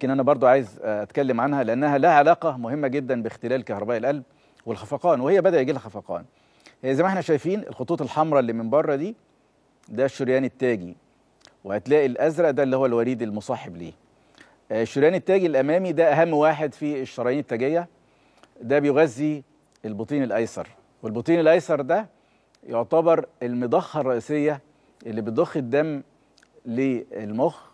لكن أنا برضو عايز أتكلم عنها لأنها لها علاقة مهمة جدا باختلال كهرباء القلب والخفقان وهي بدأ يجي لها خفقان إيه، زي ما احنا شايفين الخطوط الحمراء اللي من بره دي ده الشريان التاجي وهتلاقي الأزرق ده اللي هو الوريد المصاحب ليه آه، الشريان التاجي الأمامي ده أهم واحد في الشرايين التاجية ده بيغذي البطين الأيسر والبطين الأيسر ده يعتبر المضخة الرئيسية اللي بتضخ الدم للمخ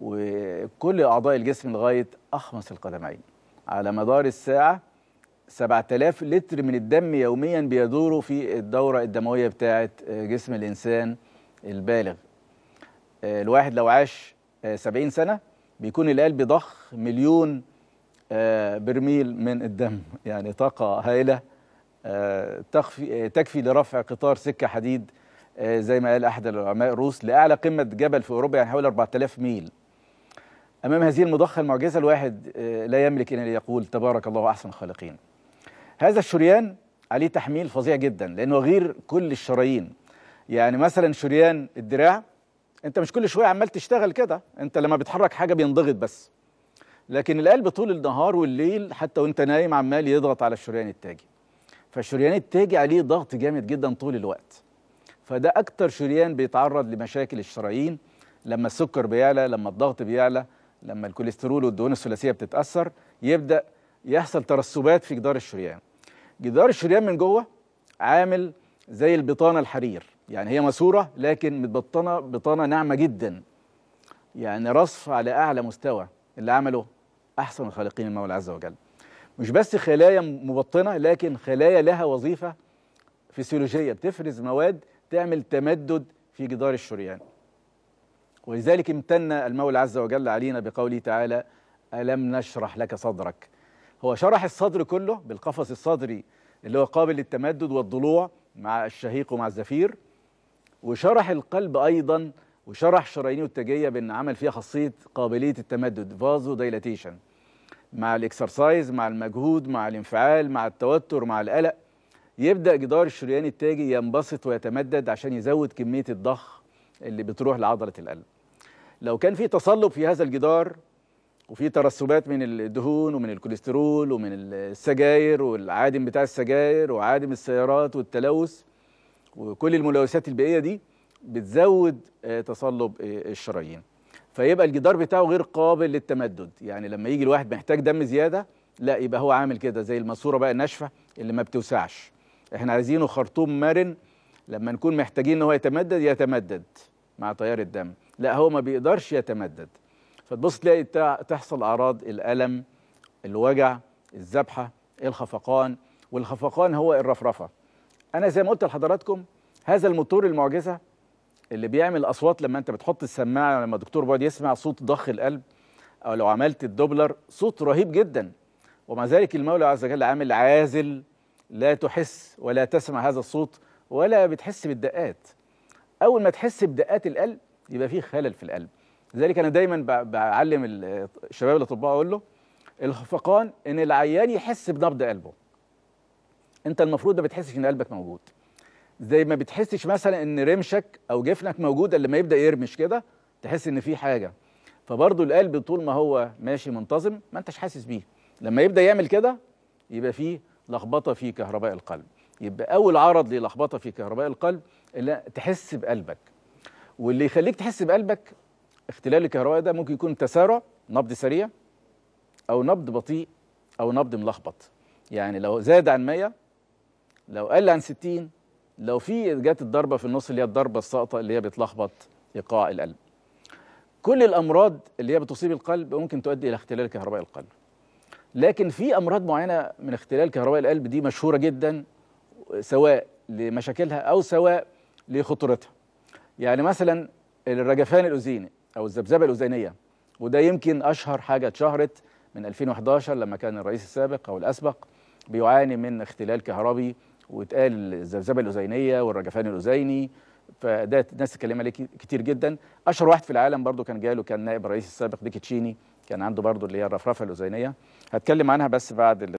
وكل اعضاء الجسم لغايه اخمص القدمين على مدار الساعه 7000 لتر من الدم يوميا بيدوروا في الدوره الدمويه بتاعه جسم الانسان البالغ آه، الواحد لو عاش 70 آه، سنه بيكون القلب ضخ مليون آه، برميل من الدم يعني طاقه هائله تكفي تكفي لرفع قطار سكه حديد زي ما قال احد العلماء الروس لاعلى قمه جبل في اوروبا يعني حوالي 4000 ميل أمام هذه المضخة المعجزة الواحد آه، لا يملك إلا يقول تبارك الله أحسن الخالقين هذا الشريان عليه تحميل فظيع جدا لأنه غير كل الشرايين يعني مثلا شريان الدراع أنت مش كل شوية عمال تشتغل كده أنت لما بتحرك حاجة بينضغط بس لكن القلب طول النهار والليل حتى وانت نايم عمال يضغط على الشريان التاجي فالشريان التاجي عليه ضغط جامد جدا طول الوقت فده أكتر شريان بيتعرض لمشاكل الشرايين لما السكر بيعلى لما الضغط بيعلى لما الكوليسترول والدهون الثلاثيه بتتاثر يبدا يحصل ترسبات في جدار الشريان جدار الشريان من جوه عامل زي البطانه الحرير يعني هي ماسوره لكن متبطنه بطانه ناعمه جدا يعني رصف على اعلى مستوى اللي عمله احسن الخالقين المولى عز وجل مش بس خلايا مبطنه لكن خلايا لها وظيفه فسيولوجيه بتفرز مواد تعمل تمدد في جدار الشريان ولذلك امتن المولى عز وجل علينا بقوله تعالى ألم نشرح لك صدرك هو شرح الصدر كله بالقفص الصدري اللي هو قابل للتمدد والضلوع مع الشهيق ومع الزفير وشرح القلب أيضا وشرح شرايينه التاجية بأن عمل فيها خاصية قابلية التمدد فازو دايلاتيشن مع الاكسرسايز مع المجهود مع الانفعال مع التوتر مع القلق يبدأ جدار الشريان التاجي ينبسط ويتمدد عشان يزود كمية الضخ اللي بتروح لعضلة القلب لو كان في تصلب في هذا الجدار وفي ترسبات من الدهون ومن الكوليسترول ومن السجاير والعادم بتاع السجاير وعادم السيارات والتلوث وكل الملوثات البيئيه دي بتزود آه، تصلب آه، الشرايين فيبقى الجدار بتاعه غير قابل للتمدد يعني لما يجي الواحد محتاج دم زياده لا يبقى هو عامل كده زي الماسوره بقى الناشفه اللي ما بتوسعش احنا عايزينه خرطوم مرن لما نكون محتاجين ان هو يتمدد يتمدد مع تيار الدم لا هو ما بيقدرش يتمدد فتبص تلاقي تحصل اعراض الالم الوجع الذبحه الخفقان والخفقان هو الرفرفه انا زي ما قلت لحضراتكم هذا الموتور المعجزه اللي بيعمل اصوات لما انت بتحط السماعه لما الدكتور بيقعد يسمع صوت ضخ القلب او لو عملت الدوبلر صوت رهيب جدا ومع ذلك المولى عز وجل عامل عازل لا تحس ولا تسمع هذا الصوت ولا بتحس بالدقات اول ما تحس بدقات القلب يبقى في خلل في القلب لذلك انا دايما بعلم الشباب الاطباء اقول له الخفقان ان العيان يحس بنبض قلبه انت المفروض ما بتحسش ان قلبك موجود زي ما بتحسش مثلا ان رمشك او جفنك موجود الا لما يبدا يرمش كده تحس ان في حاجه فبرضه القلب طول ما هو ماشي منتظم ما انتش حاسس بيه لما يبدا يعمل كده يبقى فيه لخبطه في كهرباء القلب يبقى اول عرض للخبطه في كهرباء القلب اللي تحس بقلبك واللي يخليك تحس بقلبك اختلال الكهرباء ده ممكن يكون تسارع نبض سريع او نبض بطيء او نبض ملخبط يعني لو زاد عن 100 لو قل عن 60 لو في جت الضربه في النص اللي هي الضربه الساقطه اللي هي بتلخبط ايقاع القلب كل الامراض اللي هي بتصيب القلب ممكن تؤدي الى اختلال كهرباء القلب لكن في امراض معينه من اختلال كهرباء القلب دي مشهوره جدا سواء لمشاكلها او سواء لخطورتها يعني مثلا الرجفان الاوزيني او الذبذبه الاوزينيه وده يمكن اشهر حاجه اتشهرت من 2011 لما كان الرئيس السابق او الاسبق بيعاني من اختلال كهربي واتقال الذبذبه الاوزينيه والرجفان الاوزيني فده الناس اتكلمت عليه كتير جدا اشهر واحد في العالم برضو كان جاله كان نائب الرئيس السابق ديكي تشيني كان عنده برضو اللي هي الرفرفه الاوزينيه هتكلم عنها بس بعد